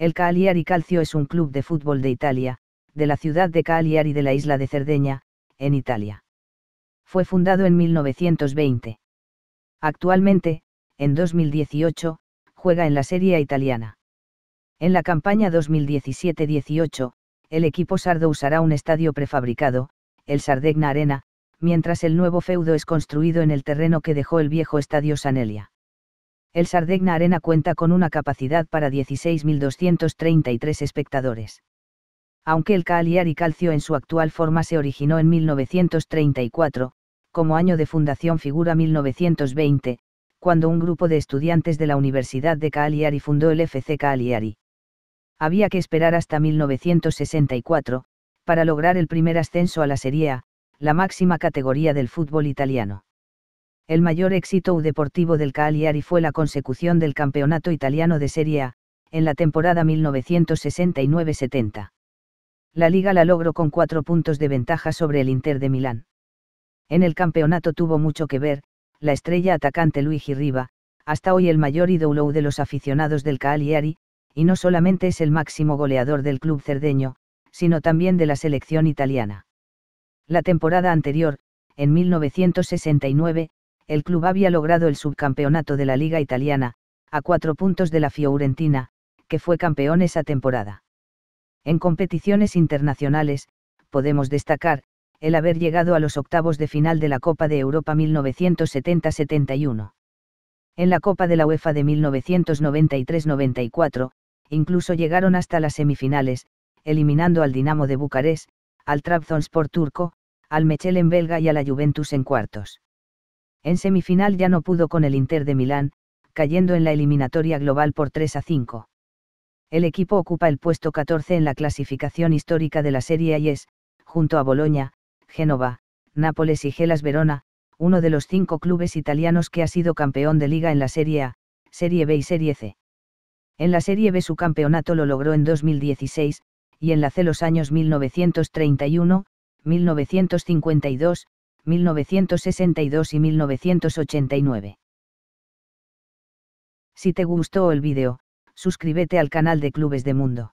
El Cagliari Calcio es un club de fútbol de Italia, de la ciudad de Cagliari de la isla de Cerdeña, en Italia. Fue fundado en 1920. Actualmente, en 2018, juega en la Serie italiana. En la campaña 2017-18, el equipo sardo usará un estadio prefabricado, el Sardegna Arena, mientras el nuevo feudo es construido en el terreno que dejó el viejo estadio Sanelia. El Sardegna Arena cuenta con una capacidad para 16.233 espectadores. Aunque el Cagliari Calcio en su actual forma se originó en 1934, como año de fundación figura 1920, cuando un grupo de estudiantes de la Universidad de Cagliari fundó el FC Cagliari. Había que esperar hasta 1964, para lograr el primer ascenso a la Serie A, la máxima categoría del fútbol italiano. El mayor éxito deportivo del Cagliari fue la consecución del campeonato italiano de Serie A, en la temporada 1969-70. La liga la logró con cuatro puntos de ventaja sobre el Inter de Milán. En el campeonato tuvo mucho que ver, la estrella atacante Luigi Riva, hasta hoy el mayor ídolo de los aficionados del Cagliari, y no solamente es el máximo goleador del club cerdeño, sino también de la selección italiana. La temporada anterior, en 1969, el club había logrado el subcampeonato de la Liga Italiana, a cuatro puntos de la Fiorentina, que fue campeón esa temporada. En competiciones internacionales, podemos destacar, el haber llegado a los octavos de final de la Copa de Europa 1970-71. En la Copa de la UEFA de 1993-94, incluso llegaron hasta las semifinales, eliminando al Dinamo de Bucarest, al Trabzonspor turco, al Mechel en belga y a la Juventus en cuartos. En semifinal ya no pudo con el Inter de Milán, cayendo en la eliminatoria global por 3 a 5. El equipo ocupa el puesto 14 en la clasificación histórica de la Serie y es, junto a Boloña, Génova, Nápoles y Gelas Verona, uno de los cinco clubes italianos que ha sido campeón de liga en la Serie A, Serie B y Serie C. En la Serie B su campeonato lo logró en 2016, y C los años 1931, 1952, 1962 y 1989. Si te gustó el vídeo, suscríbete al canal de Clubes de Mundo